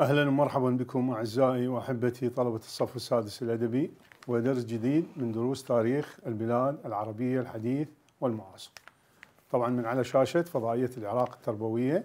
اهلا ومرحبا بكم اعزائي واحبتي طلبه الصف السادس الادبي ودرس جديد من دروس تاريخ البلاد العربيه الحديث والمعاصر. طبعا من على شاشه فضائيه العراق التربويه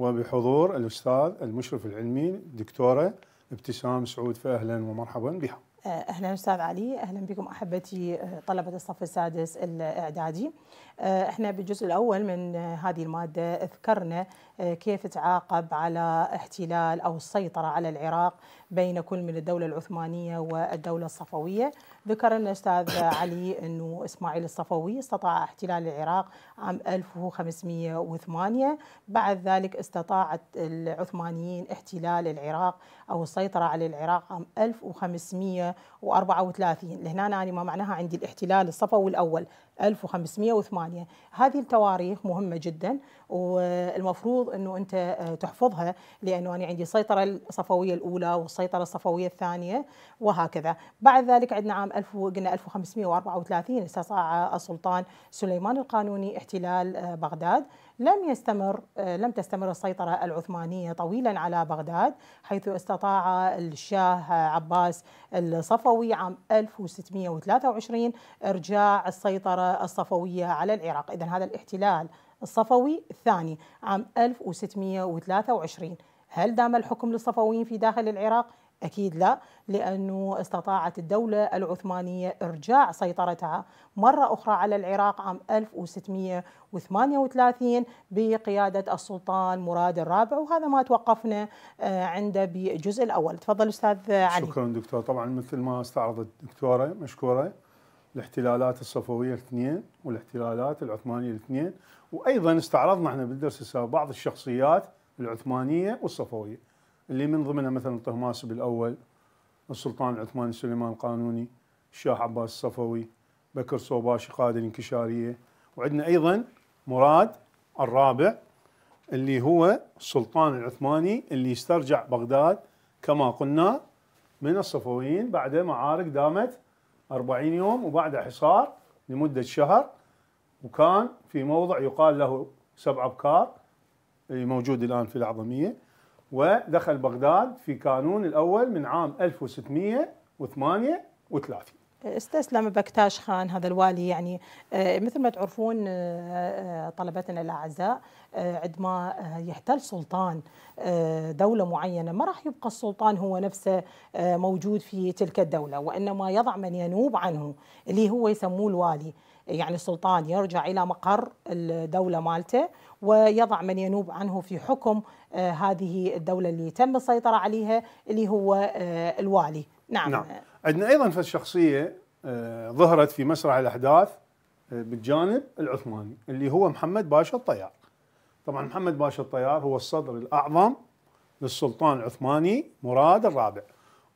وبحضور الاستاذ المشرف العلمي الدكتوره ابتسام سعود فاهلا ومرحبا بها. آه، اهلا استاذ علي اهلا بكم احبتي آه، طلبه الصف السادس الاعدادي آه، احنا بالجزء الاول من هذه الماده ذكرنا كيف تعاقب على احتلال او السيطره على العراق بين كل من الدولة العثمانية والدولة الصفوية ذكر الأستاذ علي أن إسماعيل الصفوي استطاع احتلال العراق عام 1508 بعد ذلك استطاعت العثمانيين احتلال العراق أو السيطرة على العراق عام 1500 1534 لهنا أنا ما معناها عندي الاحتلال الصفوي الأول 1508 هذه التواريخ مهمة جدا والمفروض أنه أنت آه، تحفظها لأنه أنا عندي السيطرة الصفوية الأولى والسيطرة الصفوية الثانية وهكذا بعد ذلك عندنا عام 1000 قلنا 1534 استطاع السلطان سليمان القانوني احتلال آه، بغداد لم يستمر آه، لم تستمر السيطرة العثمانية طويلا على بغداد حيث استطاع الشاه عباس الصفوي عام 1623 إرجاع السيطرة الصفوية على العراق إذا هذا الاحتلال الصفوي الثاني عام 1623 هل دام الحكم للصفويين في داخل العراق؟ أكيد لا لأنه استطاعت الدولة العثمانية إرجاع سيطرتها مرة أخرى على العراق عام 1638 بقيادة السلطان مراد الرابع وهذا ما توقفنا آه، عنده بالجزء الأول تفضل أستاذ علي شكرا دكتور طبعا مثل ما استعرضت الدكتورة مشكورة الاحتلالات الصفوية الاثنين والاحتلالات العثمانية الاثنين وأيضا استعرضنا احنا بالدرس السابق بعض الشخصيات العثمانية والصفوية اللي من ضمنها مثلا طهماس الاول السلطان عثمان سليمان القانوني الشاه عباس الصفوي بكر صوباشي قائد الانكشاريه وعندنا ايضا مراد الرابع اللي هو السلطان العثماني اللي استرجع بغداد كما قلنا من الصفويين بعد معارك دامت 40 يوم وبعد حصار لمدة شهر وكان في موضع يقال له سبع ابكار اللي موجود الآن في الأعظمية ودخل بغداد في كانون الأول من عام 1638 استسلم بكتاش خان هذا الوالي يعني آه، مثل ما تعرفون آه، آه، طلبتنا الاعزاء عندما يحتل سلطان دوله معينه ما راح يبقى السلطان هو نفسه موجود في تلك الدوله وانما يضع من ينوب عنه اللي هو يسموه الوالي يعني السلطان يرجع إلى مقر الدولة مالته ويضع من ينوب عنه في حكم آه، هذه الدولة اللي تم السيطرة عليها اللي هو آه، الوالي نعم, نعم. عندنا أيضا الشخصيه آه، ظهرت في مسرح الأحداث بالجانب العثماني اللي هو محمد باشا الطيار طبعا محمد باشا الطيار هو الصدر الأعظم للسلطان العثماني مراد الرابع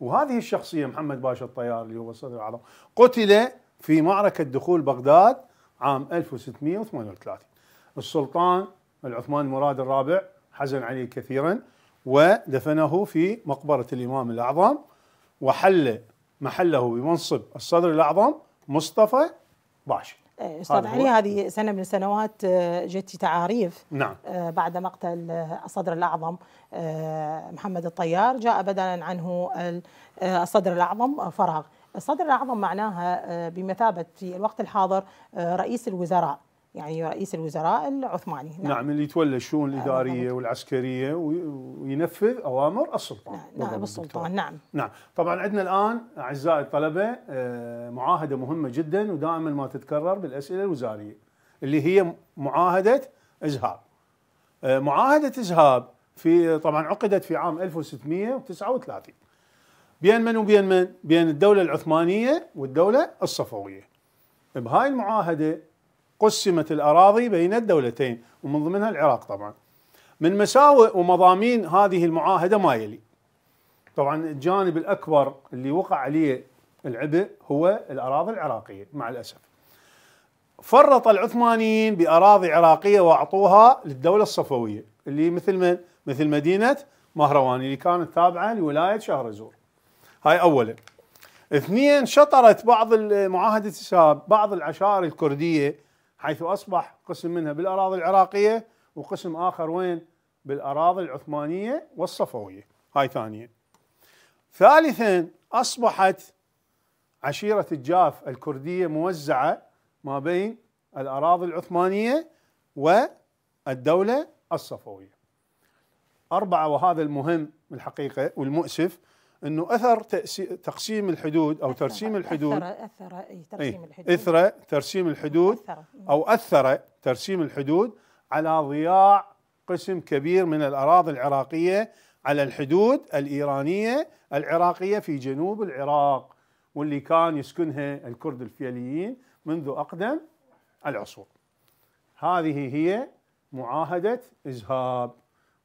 وهذه الشخصيه محمد باشا الطيار اللي هو الصدر الاعظم قتل في معركة دخول بغداد عام 1638 السلطان العثماني مراد الرابع حزن عليه كثيرا ودفنه في مقبرة الإمام الأعظم وحل محله بمنصب الصدر الأعظم مصطفى باشا إيه، استاذ علي هذه سنه من السنوات آه، جت تعاريف نعم آه، بعد مقتل آه، الصدر الاعظم محمد الطيار جاء بدلا عنه الصدر الاعظم فراغ الصدر الأعظم معناها آه، بمثابة في الوقت الحاضر آه، رئيس الوزراء يعني رئيس الوزراء العثماني نعم, نعم اللي يتولى الشؤون آه، الإدارية والعسكرية وينفذ أوامر السلطان نعم, نعم، السلطان نعم نعم طبعا عندنا الآن أعزائي الطلبة معاهدة مهمة جدا ودائما ما تتكرر بالأسئلة الوزارية اللي هي معاهدة إزهاب معاهدة إزهاب في طبعا عقدت في عام 1639 بين من وبين من؟ بين الدولة العثمانية والدولة الصفوية بهاي المعاهدة قسمت الأراضي بين الدولتين ومن ضمنها العراق طبعا من مساوئ ومضامين هذه المعاهدة ما يلي طبعا الجانب الأكبر اللي وقع عليه العبء هو الأراضي العراقية مع الأسف فرط العثمانيين بأراضي عراقية وأعطوها للدولة الصفوية اللي مثل من؟ مثل مدينة مهروان اللي كانت تابعة لولاية شهرزور هاي اولا اثنين شطرت بعض معاهدة ساب بعض العشائر الكردية حيث أصبح قسم منها بالأراضي العراقية وقسم آخر وين بالأراضي العثمانية والصفوية هاي ثانية ثالثا أصبحت عشيرة الجاف الكردية موزعة ما بين الأراضي العثمانية والدولة الصفوية أربعة وهذا المهم الحقيقة والمؤسف انه اثر تقسيم الحدود او أثر ترسيم الحدود اثر اثر أي ترسيم إيه، الحدود اثر ترسيم الحدود إيه. او اثر ترسيم الحدود على ضياع قسم كبير من الاراضي العراقيه على الحدود الايرانيه العراقيه في جنوب العراق واللي كان يسكنها الكرد الفيليين منذ اقدم العصور. هذه هي معاهده ازهاب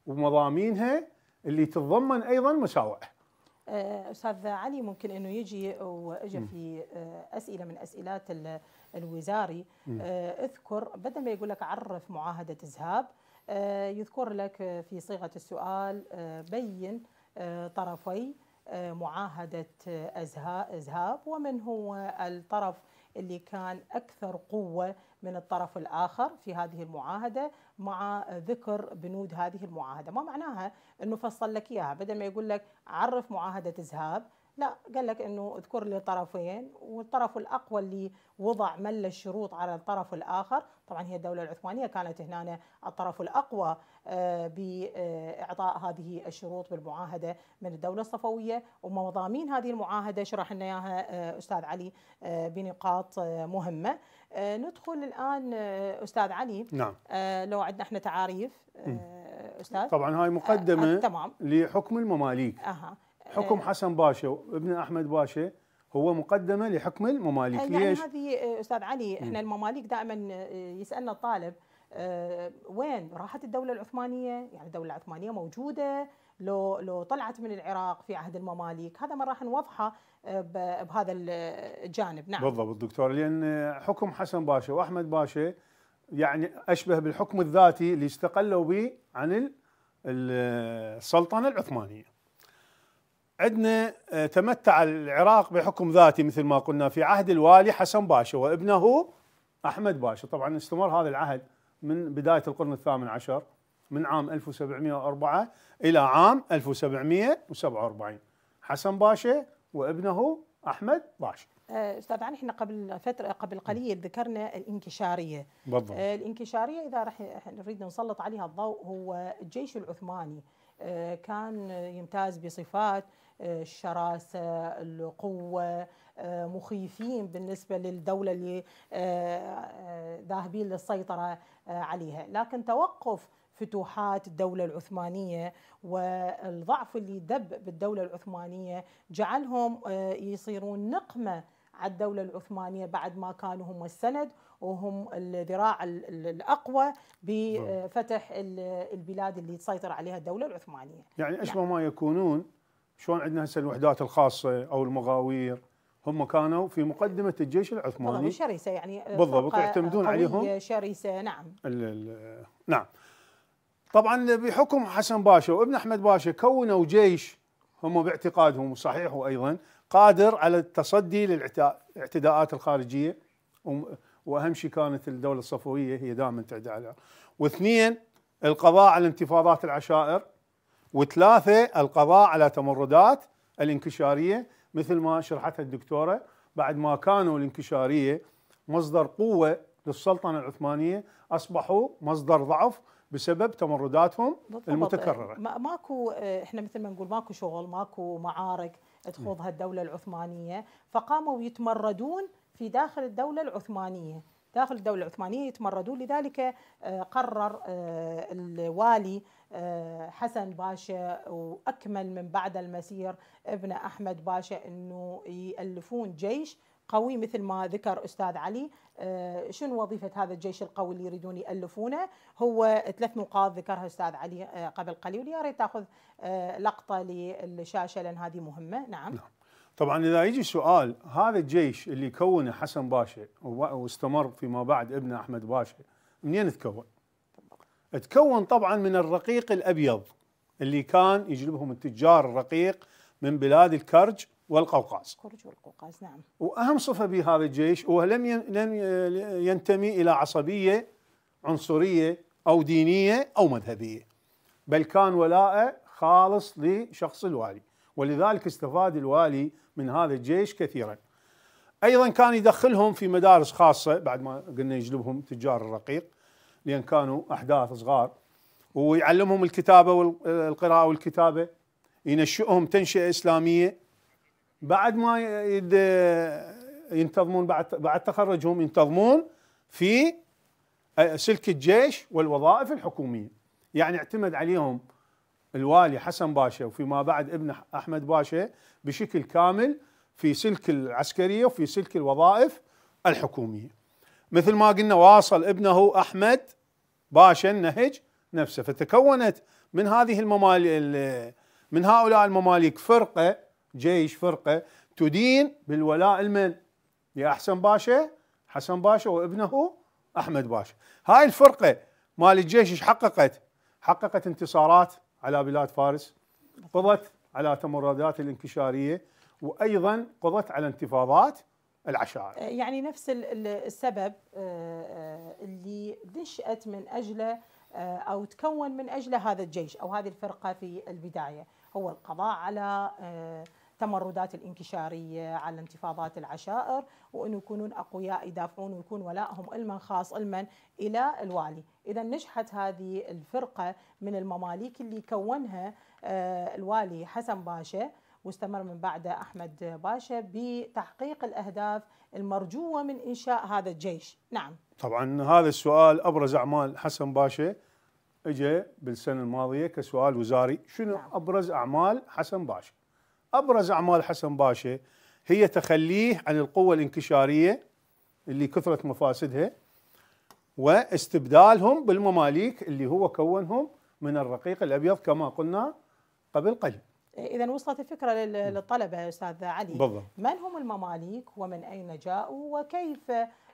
ومضامينها اللي تتضمن ايضا مساواه. آه، استاذ علي ممكن انه يجي واجى في آه، اسئله من اسئلات الوزاري آه، اذكر بدل ما يقول لك عرف معاهده ازهاب يذكر لك في صيغه السؤال بين طرفي معاهده ازهاب ومن هو الطرف اللي كان أكثر قوة من الطرف الآخر في هذه المعاهدة مع ذكر بنود هذه المعاهدة ما معناها أنه فصل لك إياها بدل ما يقول لك عرف معاهدة زهاب لا قال لك انه اذكر لي طرفين والطرف الاقوى اللي وضع مل الشروط على الطرف الاخر طبعا هي الدوله العثمانيه كانت هنا الطرف الاقوى آه، باعطاء هذه الشروط بالمعاهده من الدوله الصفويه ومضامين هذه المعاهده شرح لنا اياها آه، استاذ علي آه، بنقاط مهمه ندخل الان استاذ علي نعم لو عندنا احنا تعاريف استاذ طبعا هاي مقدمه تمام لحكم المماليك أه. حكم إيه. حسن باشا وابن احمد باشا هو مقدمه لحكم المماليك يعني ليش؟ هذه إيه، استاذ علي احنا المماليك دائما إيه، يسالنا الطالب أه وين راحت الدوله العثمانيه؟ يعني الدوله العثمانيه موجوده لو لو طلعت من العراق في عهد المماليك هذا ما راح نوضحه بهذا الجانب نعم بالضبط دكتور لان حكم حسن باشا واحمد باشا يعني اشبه بالحكم الذاتي اللي استقلوا به عن السلطنه العثمانيه عندنا آه، تمتع العراق بحكم ذاتي مثل ما قلنا في عهد الوالي حسن باشا وابنه احمد باشا طبعا استمر هذا العهد من بدايه القرن الثامن عشر من عام 1704 الى عام 1747 حسن باشا وابنه احمد باشا آه، استاذ علي احنا قبل فتره قبل قليل ذكرنا الانكشاريه بالضبط آه، الانكشاريه اذا راح نريد نسلط عليها الضوء هو الجيش العثماني كان يمتاز بصفات الشراسة القوة آه، مخيفين بالنسبة للدولة اللي آه، آه، ذاهبين للسيطرة عليها لكن توقف فتوحات الدولة العثمانية والضعف اللي دب بالدولة العثمانية جعلهم يصيرون نقمة على الدولة العثمانية بعد ما كانوا هم السند وهم الذراع الأقوى بفتح البلاد اللي تسيطر عليها الدولة العثمانية يعني أشبه يعني. ما يكونون شلون عندنا هسه الوحدات الخاصه او المغاوير هم كانوا في مقدمه الجيش العثماني شرسه يعني بالضبط يعتمدون عليهم شرسه نعم الـ الـ نعم طبعا بحكم حسن باشا وابن احمد باشا كونوا جيش هم باعتقادهم صحيح وايضا قادر على التصدي للاعتداءات الخارجيه واهم شيء كانت الدوله الصفويه هي دائما تعدى على واثنين القضاء على انتفاضات العشائر وثلاثة القضاء على تمردات الانكشارية مثل ما شرحتها الدكتورة بعد ما كانوا الانكشارية مصدر قوة للسلطنة العثمانية أصبحوا مصدر ضعف بسبب تمرداتهم بالضبط. المتكررة ماكو آه، احنا مثل ما نقول ماكو شغل ماكو معارك تخوضها الدولة العثمانية فقاموا يتمردون في داخل الدولة العثمانية داخل الدولة العثمانية يتمردون لذلك آه، قرر آه، الوالي آه، حسن باشا وأكمل من بعد المسير ابن أحمد باشا أنه يألفون جيش قوي مثل ما ذكر استاذ علي شنو وظيفه هذا الجيش القوي اللي يريدون يالفونه هو ثلاث نقاط ذكرها استاذ علي قبل قليل يا ريت تاخذ لقطه للشاشه لان هذه مهمه نعم, نعم. طبعا اذا يجي سؤال هذا الجيش اللي كونه حسن باشا واستمر فيما بعد ابنه احمد باشا منين تكون؟ تكون طبعا من الرقيق الابيض اللي كان يجلبهم التجار الرقيق من بلاد الكرج والقوقاز. الكرج والقوقاز نعم. واهم صفه بهذا الجيش هو لم لم ينتمي الى عصبيه عنصريه او دينيه او مذهبيه. بل كان ولاءه خالص لشخص الوالي، ولذلك استفاد الوالي من هذا الجيش كثيرا ايضا كان يدخلهم في مدارس خاصه بعد ما قلنا يجلبهم تجار الرقيق لان كانوا احداث صغار ويعلمهم الكتابه والقراءه والكتابه ينشئهم تنشئه اسلاميه بعد ما ينتظمون بعد بعد تخرجهم ينتظمون في آه، سلك الجيش والوظائف الحكوميه يعني اعتمد عليهم الوالي حسن باشا وفيما بعد ابنه احمد باشا بشكل كامل في سلك العسكريه وفي سلك الوظائف الحكوميه. مثل ما قلنا واصل ابنه احمد باشا النهج نفسه فتكونت من هذه المماليك من هؤلاء المماليك فرقه جيش فرقه تدين بالولاء لمن؟ لأحسن باشا حسن باشا وابنه احمد باشا. هاي الفرقه مال الجيش ايش حققت؟ حققت انتصارات على بلاد فارس قضت على تمردات الانكشاريه وايضا قضت على انتفاضات العشائر آه، يعني نفس السبب آه، آه، اللي نشأت من أجله أو تكون من أجله هذا الجيش أو هذه الفرقة في البداية هو القضاء على تمردات الانكشارية على انتفاضات العشائر وأن يكونون أقوياء يدافعون ويكون ولائهم المن خاص المن إلى الوالي إذا نجحت هذه الفرقة من المماليك اللي كونها آه، الوالي حسن باشا واستمر من بعده أحمد باشا بتحقيق الأهداف المرجوة من إنشاء هذا الجيش نعم طبعا هذا السؤال أبرز أعمال حسن باشا اجى بالسنه الماضيه كسؤال وزاري شنو نعم. ابرز اعمال حسن باشا أبرز أعمال حسن باشا هي تخليه عن القوة الانكشارية اللي كثرت مفاسدها واستبدالهم بالمماليك اللي هو كونهم من الرقيق الأبيض كما قلنا قبل قليل إذا وصلت الفكرة للطلبة أستاذ علي بالضبط. من هم المماليك ومن أين جاءوا وكيف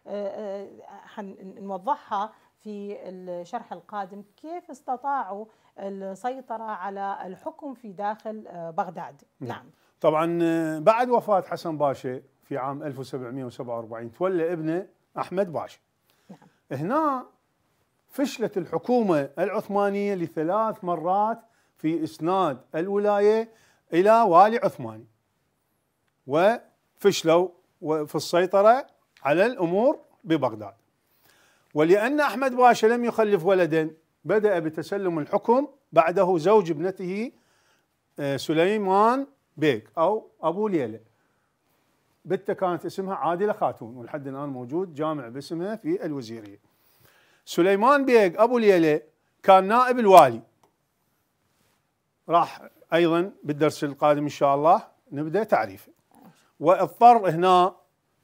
آه، آه، نوضحها في الشرح القادم كيف استطاعوا السيطرة على الحكم في داخل آه، بغداد نعم, نعم. طبعا آه، بعد وفاة حسن باشا في عام 1747 تولى ابنه أحمد باشا نعم. هنا فشلت الحكومة العثمانية لثلاث مرات في إسناد الولاية إلى والي عثماني وفشلوا في السيطرة على الأمور ببغداد ولأن أحمد باشا لم يخلف ولدا بدأ بتسلم الحكم بعده زوج ابنته آه، سليمان بيك أو أبو ليلى بنته كانت اسمها عادلة خاتون ولحد الآن موجود جامع باسمها في الوزيرية سليمان بيك أبو ليلى كان نائب الوالي راح أيضا بالدرس القادم إن شاء الله نبدأ تعريفه واضطر هنا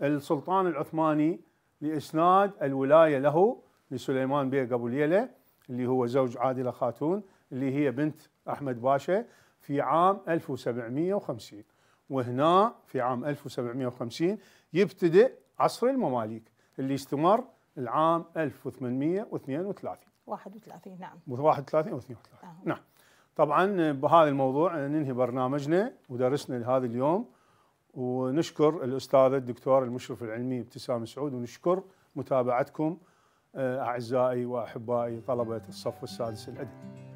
السلطان العثماني لإسناد الولاية له لسليمان بيه قبوليلة اللي هو زوج عادلة خاتون اللي هي بنت أحمد باشا في عام 1750 وهنا في عام 1750 يبتدئ عصر المماليك اللي استمر العام 1832 31 نعم 31 و 32 آه. نعم طبعا بهذا الموضوع ننهي برنامجنا ودرسنا لهذا اليوم ونشكر الاستاذ الدكتور المشرف العلمي ابتسام سعود ونشكر متابعتكم آه، اعزائي واحبائي طلبه الصف السادس الادبي